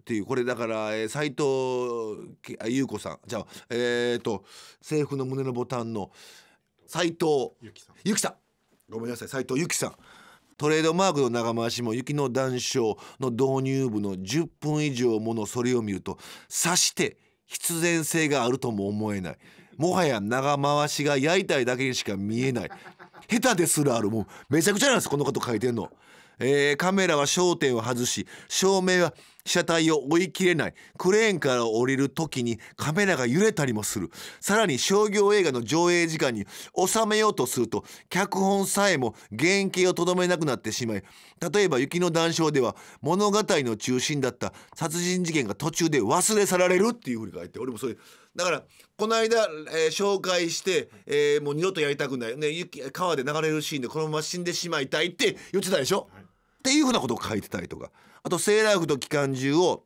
っていうこれだから斎、えー、藤優子さんじゃあえっ、ー、と制服の胸のボタンの斎藤由紀さんごめんなさい斎藤由紀さんトレードマークの長回しも雪の談笑の導入部の10分以上ものそれを見るとさして必然性があるとも思えないもはや長回しが焼いたいだけにしか見えない下手ですらあるもうめちゃくちゃなんですこのこと書いてんの。えー、カメラは焦点を外し照明は被写体を追い切れないクレーンから降りる時にカメラが揺れたりもするさらに商業映画の上映時間に収めようとすると脚本さえも原型をとどめなくなってしまい例えば「雪の談笑」では物語の中心だった殺人事件が途中で忘れ去られるっていうふうに書いて俺もそれだからこの間、えー、紹介して、えー、もう二度とやりたくない、ね、川で流れるシーンでこのまま死んでしまいたいって言ってたでしょ。はいていうふうなことを書いてたりとかあと「セーラー服と機関銃」を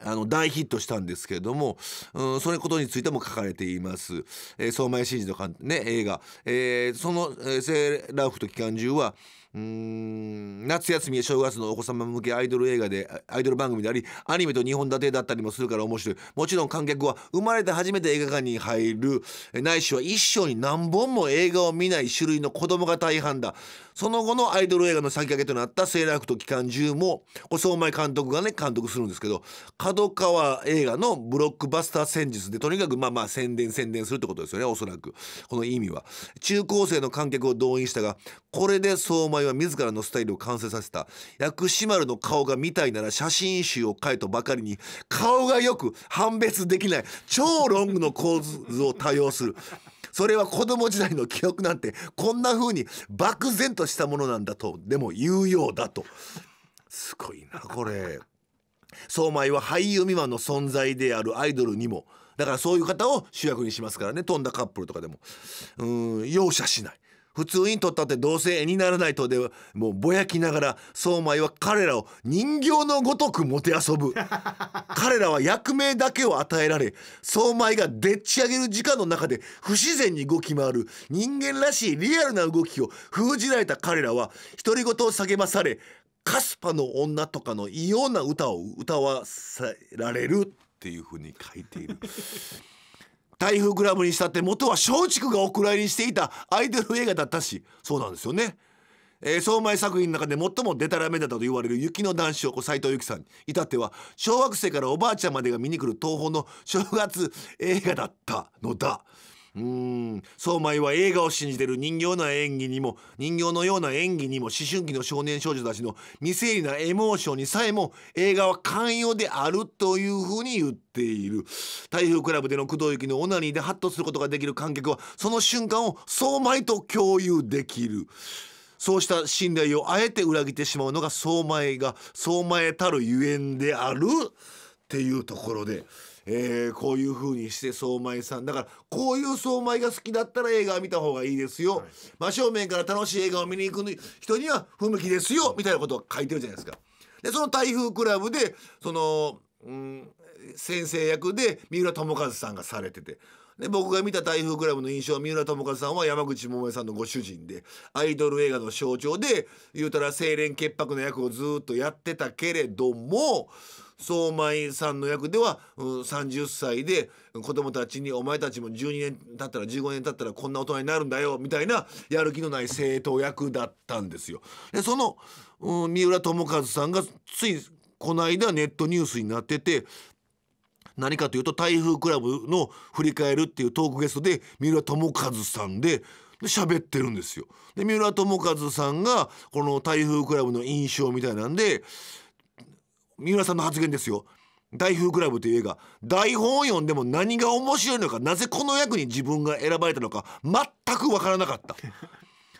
あの大ヒットしたんですけれども、うん、そのことについても書かれています、えー、相馬真司の、ね、映画、えー、その、えー、セーラー服と機関銃はうん夏休みや正月のお子様向けアイドル映画でアイドル番組でありアニメと2本立てだったりもするから面白いもちろん観客は生まれて初めて映画館に入るないしは一生に何本も映画を見ない種類の子供が大半だその後のアイドル映画の先駆けとなった「セーラー服と機関銃も」も相前監督がね監督するんですけど角川映画のブロックバスター戦術でとにかくまあまあ宣伝宣伝するってことですよねおそらくこの意味は中高生の観客を動員したがこれで相前はが自らのスタイルを完成させた薬師丸の顔が見たいなら写真集を書いとばかりに顔がよく判別できない超ロングの構図を多用するそれは子供時代の記憶なんてこんな風に漠然としたものなんだとでも言うようだとすごいなこれ相井は俳優未満の存在であるアイドルにもだからそういう方を主役にしますからね飛んだカップルとかでもうん容赦しない普通に撮ったってどうせ絵にならないとでもうぼやきながら相米は彼らを人形のごとくもてあそぶ 彼らは役名だけを与えられ相米がでっち上げる時間の中で不自然に動き回る人間らしいリアルな動きを封じられた彼らは独り言を叫ばされ「カスパの女」とかの異様な歌を歌わせられるっていうふうに書いている。台風クラブにしたって元は松竹がお蔵入りしていたアイドル映画だったしそうなんですよね。えー、相馬作品の中で最もデタラメだったと言われる雪の男子を斎藤由貴さんに至っては小学生からおばあちゃんまでが見に来る東宝の正月映画だったのだ。うん相馬は映画を信じてる人形の演技にも人形のような演技にも思春期の少年少女たちの未整理なエモーションにさえも映画は寛容であるというふうに言っている台風クラブでの工藤行のオナニーでハッとすることができる観客はその瞬間を相馬と共有できる。そうした信頼をあえて裏切ってしまうのが相馬が相米たるゆえんであるっていうところで。えー、こういうふうにして相井さんだからこういう相井が好きだったら映画見た方がいいですよ、はい、真正面から楽しい映画を見に行く人には不向きですよみたいなことを書いてるじゃないですか。でその台風クラブでその、うん、先生役で三浦友和さんがされててで僕が見た台風クラブの印象は三浦友和さんは山口百恵さんのご主人でアイドル映画の象徴で言うたら清廉潔白の役をずっとやってたけれども。相馬米さんの役では、うん、30歳で子供たちに「お前たちも12年経ったら15年経ったらこんな大人になるんだよ」みたいなやる気のない政党役だったんですよ。でその、うん、三浦智和さんがついこの間ネットニュースになってて何かというと台風クラブの「振り返る」っていうトークゲストで三浦智和さんで喋ってるんですよ。で三浦智和さんがこの台風クラブの印象みたいなんで三浦さんの発言ですよ大風クラブという映画台本を読んでも何が面白いのかなぜこの役に自分が選ばれたのか全く分からなかった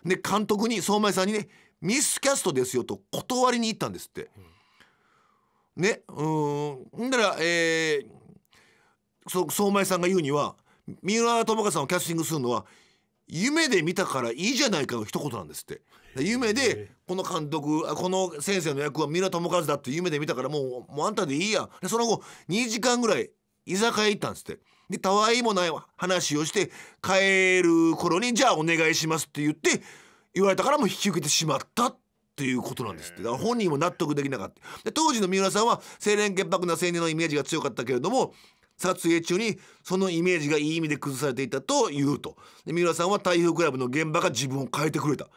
で監督に相馬さんにねミスキャストですよと断りに行ったんですって、ねうんだからえー、そ相馬さんが言うには三浦友香さんをキャスティングするのは夢で見たからいいじゃないかの一言なんですって夢でこの監督この先生の役は三浦友和だって夢で見たからもうもうあんたでいいやでその後2時間ぐらい居酒屋行ったんですってでたわいもない話をして帰る頃にじゃあお願いしますって言って言われたからもう引き受けてしまったっていうことなんですってだから本人も納得できなかったで当時の三浦さんは清廉潔白な青年のイメージが強かったけれども撮影中にそのイメージがいい意味で崩されていたと言うとで三浦さんは台風クラブの現場が自分を変えてくれた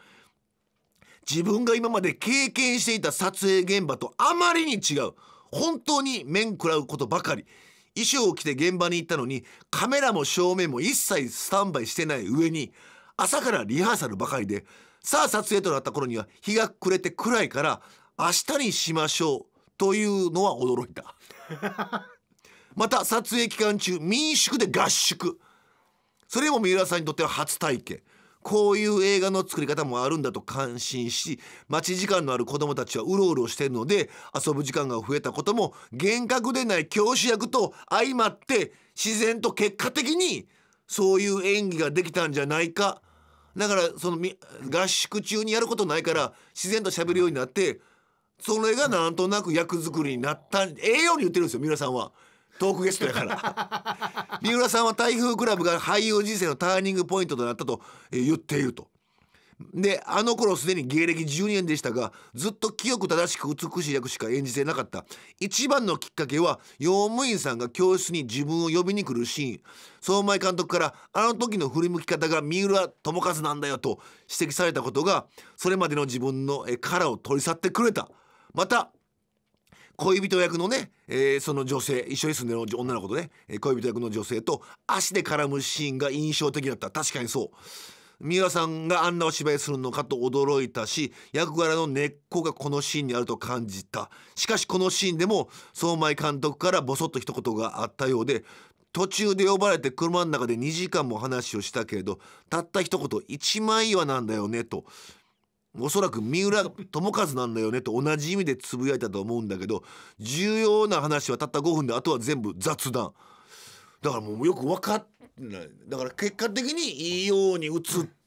自分が今まで経験していた撮影現場とあまりに違う本当に面食らうことばかり衣装を着て現場に行ったのにカメラも照明も一切スタンバイしてない上に朝からリハーサルばかりでさあ撮影となった頃には日が暮れて暗いから明日にしましょうというのは驚いたまた撮影期間中民宿で合宿それも三浦さんにとっては初体験こういう映画の作り方もあるんだと感心し待ち時間のある子どもたちはうろうろしてるので遊ぶ時間が増えたことも厳格でない教師役と相まって自然と結果的にそういう演技ができたんじゃないかだからその合宿中にやることないから自然と喋るようになってそれがなんとなく役作りになったええように言ってるんですよ三浦さんは。トークゲストやから 三浦さんは台風クラブが俳優人生のターニングポイントとなったと言っているとであの頃すでに芸歴12年でしたがずっと清く正しく美しい役しか演じてなかった一番のきっかけは用務員さんが教室に自分を呼びに来るシーン相前監督からあの時の振り向き方が三浦友和なんだよと指摘されたことがそれまでの自分の殻を取り去ってくれたまた恋人役のね、えー、その女性一緒に住んでる女の子とね恋人役の女性と足で絡むシーンが印象的だった確かにそう三浦さんがあんなお芝居するのかと驚いたし役柄の根っこがこのシーンにあると感じたしかしこのシーンでも相井監督からボソッと一言があったようで途中で呼ばれて車の中で2時間も話をしたけれどたった一言「一枚岩なんだよね」とおそらく三浦友和なんだよねと同じ意味でつぶやいたと思うんだけど重要な話はたった5分であとは全部雑談だからもうよく分かんないだから結果的にいいように映っ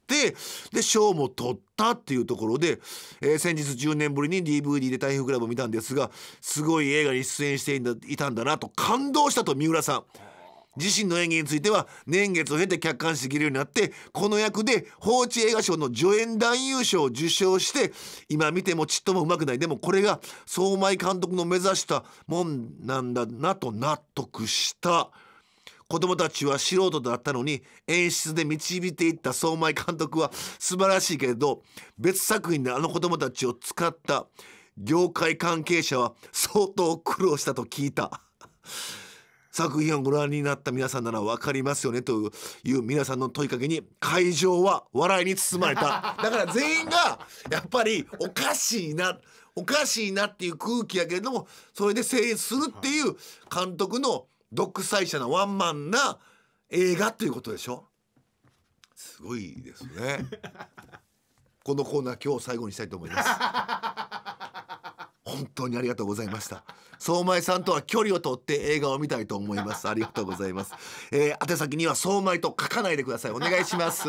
てで賞も取ったっていうところで、えー、先日10年ぶりに DVD で「台風クラブ」を見たんですがすごい映画に出演していたんだなと感動したと三浦さん。自身の演技については年月を経て客観視できるようになってこの役で放置映画賞の助演男優賞を受賞して今見てもちっともうまくないでもこれが相馬井監督の目指したもんなんだなと納得した子供たちは素人だったのに演出で導いていった相馬井監督は素晴らしいけれど別作品であの子供たちを使った業界関係者は相当苦労したと聞いた。作品をご覧になった皆さんなら分かりますよねという皆さんの問いかけに会場は笑いに包まれただから全員がやっぱりおかしいなおかしいなっていう空気やけれどもそれで成立するっていう監督の独裁者なワンマンな映画ということでしょすごいですね。このコーナー今日最後にしたいと思います本当にありがとうございました相馬さんとは距離を取って映画を見たいと思いますありがとうございます、えー、宛先には相馬と書かないでくださいお願いします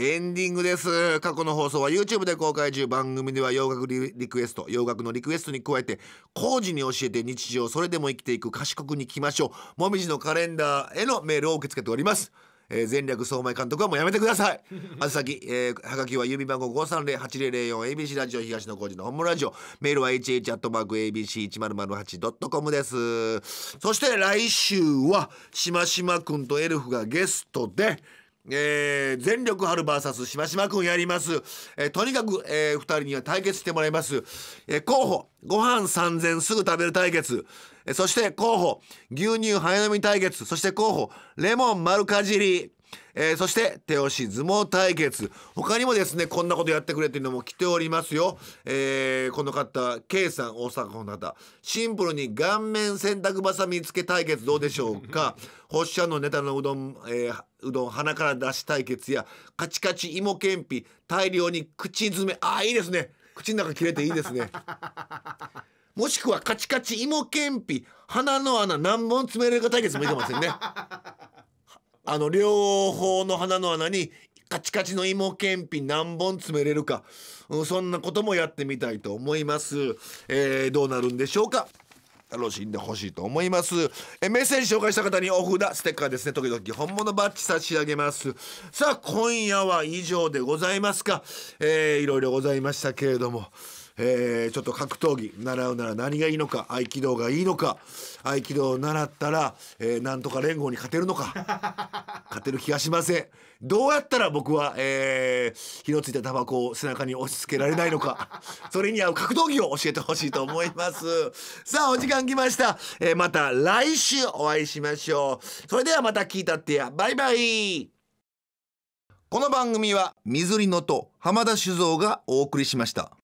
エンディングです過去の放送は YouTube で公開中番組では洋楽リクエスト洋楽のリクエストに加えて工事に教えて日常それでも生きていく賢くに来ましょうもみじのカレンダーへのメールを受け付けておりますえー、前略総前監督はもうやめてください。あ先、えー、はがきは郵便番号五三零八零0四 ABC ラジオ東の工事の本物ラジオ。メールは h h ット ABC 一0 0八ドットコムです。そして来週はしましまくんとエルフがゲストで。えー、全力春 VS しましまくんやります。えー、とにかく、えー、2人には対決してもらいます。えー、候補、ご飯3000すぐ食べる対決。えー、そして候補、牛乳早飲み対決。そして候補、レモン丸かじり。えー、そして手押し相撲対決他にもですねこんなことやってくれっていうのも来ておりますよ、えー、この方 K さん大阪の方シンプルに顔面洗濯ばさみつけ対決どうでしょうか発射 のネタのうどん、えー、うどん鼻から出し対決やカチカチ芋けんぴ大量に口詰めあいいですね口の中切れていいですね もしくはカチカチ芋けんぴ鼻の穴何本詰めれるか対決もいいかもしれんねあの両方の花の穴にカチカチの芋けんぴ何本詰めれるか、うん、そんなこともやってみたいと思います、えー、どうなるんでしょうか楽しんでほしいと思いますえメッセージ紹介した方にお札ステッカーですね時々本物バッジ差し上げますさあ今夜は以上でございますか、えー、いろいろございましたけれどもえー、ちょっと格闘技習うなら何がいいのか合気道がいいのか合気道を習ったら、えー、なんとか連合に勝てるのか 勝てる気がしませんどうやったら僕は、えー、火のついたタバコを背中に押し付けられないのか それに合う格闘技を教えてほしいと思います さあお時間来ました、えー、また来週お会いしましょうそれではまた聞いたってやバイバイこの番組は水りのと浜田酒造がお送りしました。